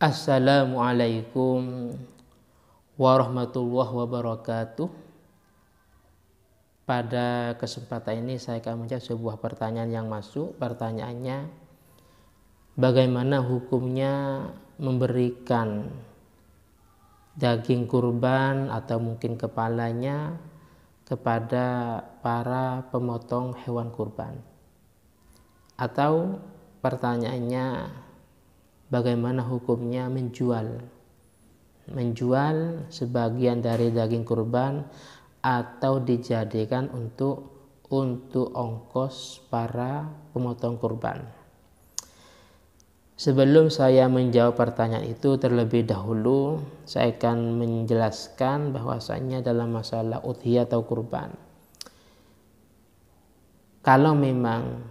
Assalamualaikum warahmatullahi wabarakatuh. Pada kesempatan ini saya akan menjawab sebuah pertanyaan yang masuk. Pertanyaannya, bagaimana hukumnya memberikan daging kurban atau mungkin kepalanya kepada para pemotong hewan kurban? Atau pertanyaannya, bagaimana hukumnya menjual. Menjual sebagian dari daging kurban atau dijadikan untuk untuk ongkos para pemotong kurban. Sebelum saya menjawab pertanyaan itu terlebih dahulu, saya akan menjelaskan bahwasanya dalam masalah uthiyah atau kurban. Kalau memang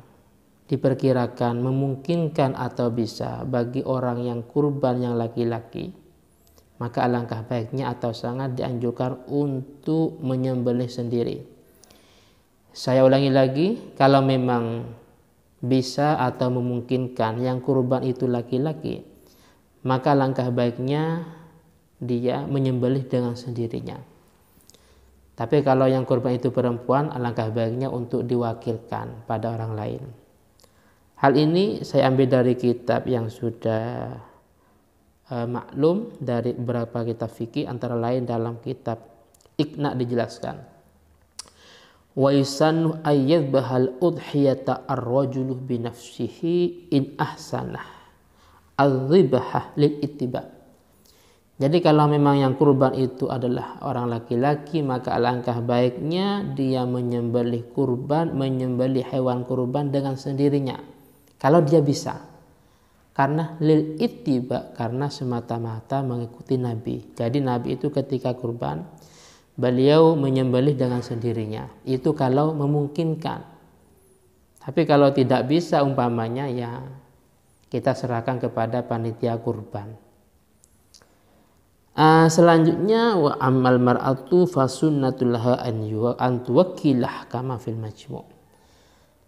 diperkirakan memungkinkan atau bisa bagi orang yang kurban yang laki-laki, maka alangkah baiknya atau sangat dianjurkan untuk menyembelih sendiri. Saya ulangi lagi, kalau memang bisa atau memungkinkan yang kurban itu laki-laki, maka langkah baiknya dia menyembelih dengan sendirinya. Tapi kalau yang kurban itu perempuan, alangkah baiknya untuk diwakilkan pada orang lain. Hal ini saya ambil dari kitab yang sudah uh, maklum dari beberapa kitab fikih antara lain dalam kitab Iqna dijelaskan. Wa isanu ayyad bahal udhiyata ar-rajulu binafsihi in ahsanah al-ribah lil ittiba. Jadi kalau memang yang kurban itu adalah orang laki-laki maka alangkah baiknya dia menyembelih kurban, menyembelih hewan kurban dengan sendirinya kalau dia bisa. Karena lil ittiba karena semata-mata mengikuti Nabi. Jadi Nabi itu ketika kurban beliau menyembelih dengan sendirinya. Itu kalau memungkinkan. Tapi kalau tidak bisa umpamanya ya kita serahkan kepada panitia kurban. Uh, selanjutnya wa amal mar'atu ha an yuwa an tuwakkilah kama fil majmu'.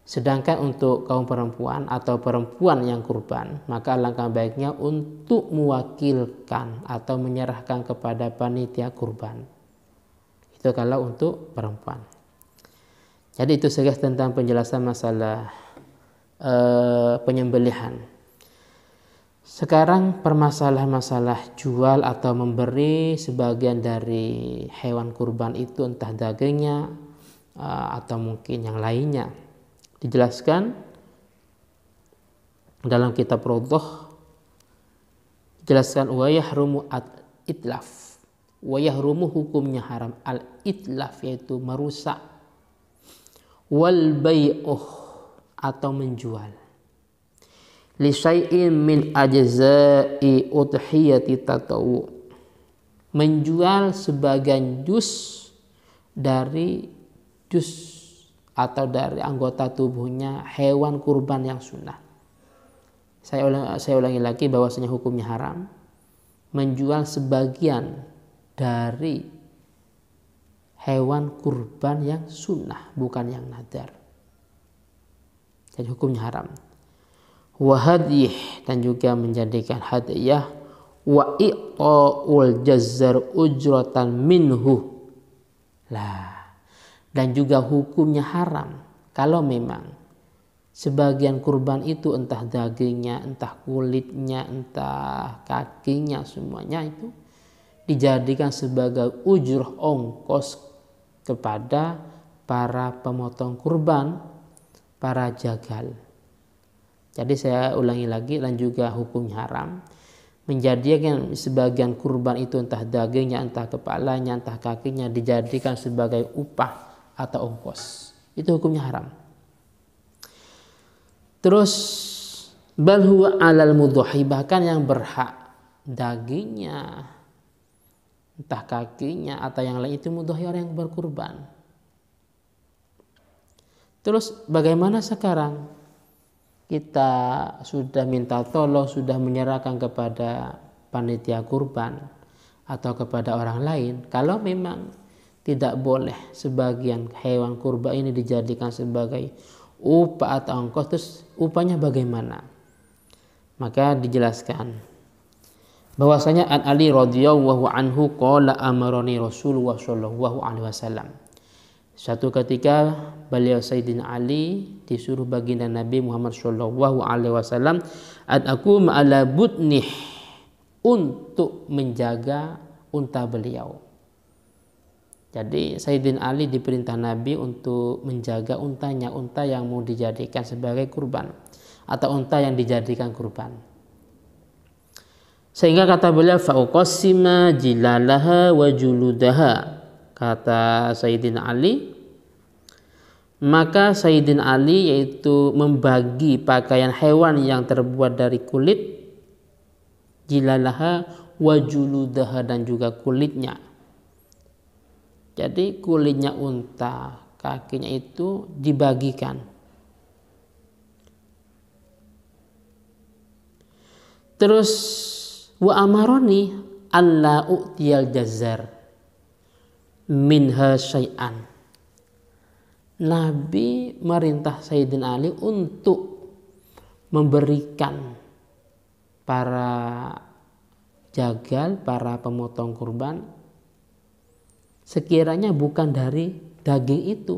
Sedangkan untuk kaum perempuan atau perempuan yang kurban, maka alangkah baiknya untuk mewakilkan atau menyerahkan kepada panitia kurban. Itu kalau untuk perempuan. Jadi itu sekilas tentang penjelasan masalah e, penyembelihan. Sekarang permasalahan-masalah jual atau memberi sebagian dari hewan kurban itu entah dagingnya e, atau mungkin yang lainnya dijelaskan dalam kitab Rodoh jelaskan wayah rumu at itlaf wayah rumu hukumnya haram al itlaf yaitu merusak wal bayoh atau menjual lisaiin min ajza'i udhiyati tatawu menjual sebagian jus dari jus atau dari anggota tubuhnya hewan kurban yang sunnah. Saya ulangi, saya ulangi lagi bahwasanya hukumnya haram menjual sebagian dari hewan kurban yang sunnah bukan yang nadar. Jadi hukumnya haram. Wahadih dan juga menjadikan hadiah wa iqa'ul jazzar ujratan minhu. Lah dan juga hukumnya haram kalau memang sebagian kurban itu entah dagingnya, entah kulitnya, entah kakinya semuanya itu dijadikan sebagai ujur ongkos kepada para pemotong kurban, para jagal. Jadi saya ulangi lagi dan juga hukumnya haram menjadikan sebagian kurban itu entah dagingnya, entah kepalanya, entah kakinya dijadikan sebagai upah atau ongkos. Itu hukumnya haram. Terus bal huwa alal mudhahi bahkan yang berhak dagingnya entah kakinya atau yang lain itu mudhahi orang yang berkurban. Terus bagaimana sekarang? Kita sudah minta tolong, sudah menyerahkan kepada panitia kurban atau kepada orang lain. Kalau memang tidak boleh sebagian hewan kurba ini dijadikan sebagai upah atau ongkos terus upahnya bagaimana maka dijelaskan bahwasanya An Ali radhiyallahu anhu qala amaroni Rasulullah shallallahu alaihi wasallam Suatu ketika beliau Sayyidina Ali disuruh baginda Nabi Muhammad Shallallahu Alaihi Wasallam at aku ma'ala butnih untuk menjaga unta beliau jadi Sayyidin Ali diperintah Nabi untuk menjaga untanya, unta yang mau dijadikan sebagai kurban atau unta yang dijadikan kurban. Sehingga kata beliau fa'uqassima jilalaha wa juludaha. Kata Sayyidin Ali, maka Sayyidin Ali yaitu membagi pakaian hewan yang terbuat dari kulit jilalaha wa juludaha dan juga kulitnya jadi kulitnya unta, kakinya itu dibagikan. Terus wa amaroni Allah u'tiyal jazar minha syai'an. Nabi merintah Sayyidina Ali untuk memberikan para jagal, para pemotong kurban sekiranya bukan dari daging itu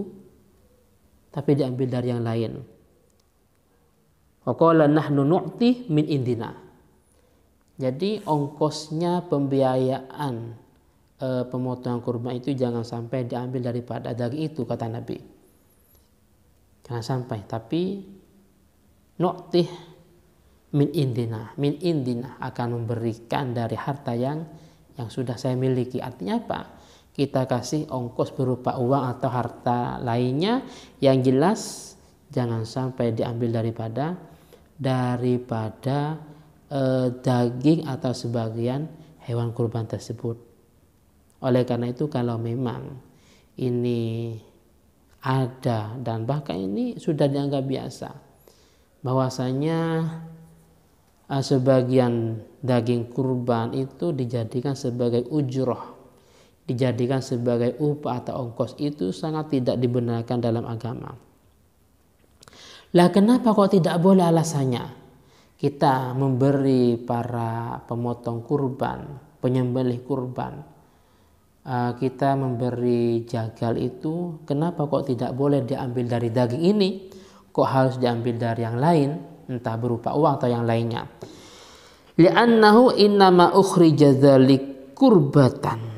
tapi diambil dari yang lain. Waqala nahnu nu'ti min indina. Jadi ongkosnya pembiayaan e, pemotongan kurma itu jangan sampai diambil daripada daging itu kata Nabi. Jangan sampai, tapi nukti min indina. Min indina akan memberikan dari harta yang yang sudah saya miliki. Artinya apa? kita kasih ongkos berupa uang atau harta lainnya yang jelas jangan sampai diambil daripada daripada eh, e, daging atau sebagian hewan kurban tersebut. Oleh karena itu kalau memang ini ada dan bahkan ini sudah dianggap biasa bahwasanya eh, sebagian daging kurban itu dijadikan sebagai ujroh dijadikan sebagai upah atau ongkos itu sangat tidak dibenarkan dalam agama. Lah kenapa kok tidak boleh alasannya? Kita memberi para pemotong kurban, penyembelih kurban, ah, kita memberi jagal itu, kenapa kok tidak boleh diambil dari daging ini? Kok harus diambil dari yang lain, entah berupa uang atau yang lainnya? Li'annahu innama ukhrija kurbatan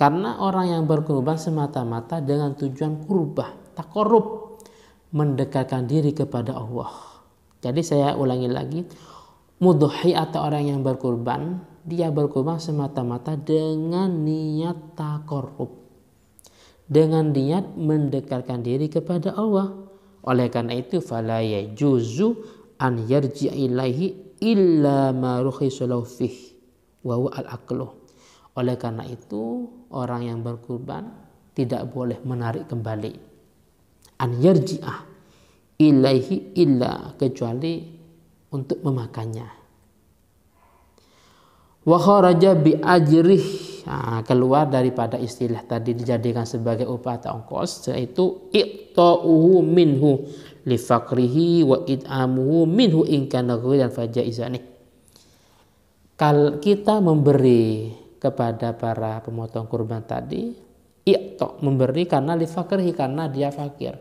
karena orang yang berkurban semata-mata dengan tujuan tak korup mendekatkan diri kepada Allah. Jadi saya ulangi lagi, mudhi atau orang yang berkurban, dia berkurban semata-mata dengan niat tak korup, Dengan niat mendekatkan diri kepada Allah. Oleh karena itu, fala yajuzu an yarjiilahi illa ma rukhisalahu fih wa al aqlu oleh karena itu, orang yang berkurban tidak boleh menarik kembali. An yarji'ah ilaihi illa kecuali untuk memakannya. Wa kharaja bi ajrih nah, keluar daripada istilah tadi dijadikan sebagai upah atau ongkos yaitu iqta'uhu minhu li faqrihi wa id'amuhu minhu in kana ghairan fajaizanih. kal kita memberi kepada para pemotong kurban tadi iqto memberi karena fakir, karena dia fakir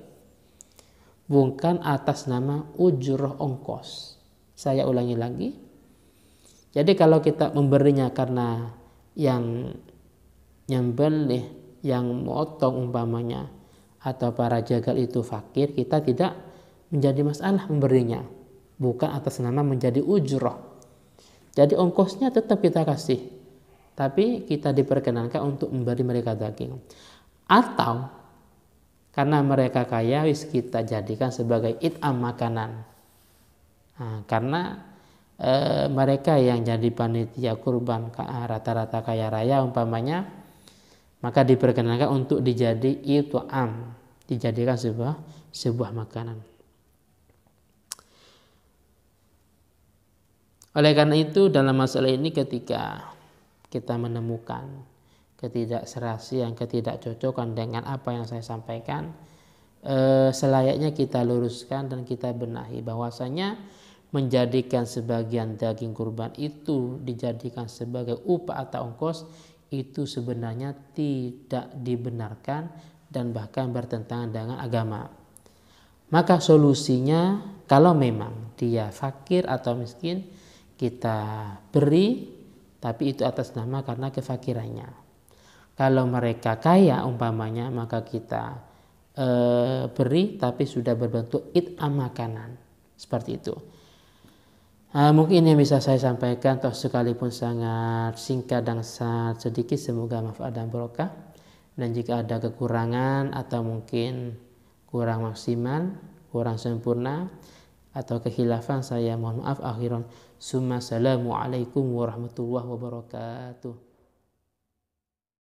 bukan atas nama ujroh ongkos saya ulangi lagi jadi kalau kita memberinya karena yang yang beli yang motong umpamanya atau para jagal itu fakir kita tidak menjadi masalah memberinya bukan atas nama menjadi ujroh jadi ongkosnya tetap kita kasih tapi kita diperkenankan untuk memberi mereka daging. Atau karena mereka kaya, wis kita jadikan sebagai it'am makanan. Nah, karena e, mereka yang jadi panitia kurban ah, rata-rata kaya raya umpamanya, maka diperkenankan untuk dijadi ituam dijadikan sebuah sebuah makanan. Oleh karena itu dalam masalah ini ketika kita menemukan ketidakserasian, ketidakcocokan dengan apa yang saya sampaikan, eh, selayaknya kita luruskan dan kita benahi bahwasanya menjadikan sebagian daging kurban itu dijadikan sebagai upah atau ongkos itu sebenarnya tidak dibenarkan dan bahkan bertentangan dengan agama. Maka solusinya kalau memang dia fakir atau miskin kita beri tapi itu atas nama karena kefakirannya. Kalau mereka kaya umpamanya maka kita e, beri tapi sudah berbentuk it'am makanan seperti itu. E, mungkin yang bisa saya sampaikan toh sekalipun sangat singkat dan sangat sedikit semoga maaf dan berkah. Dan jika ada kekurangan atau mungkin kurang maksimal, kurang sempurna atau kehilafan saya mohon maaf akhirnya Summa salamu warahmatullahi wabarakatuh.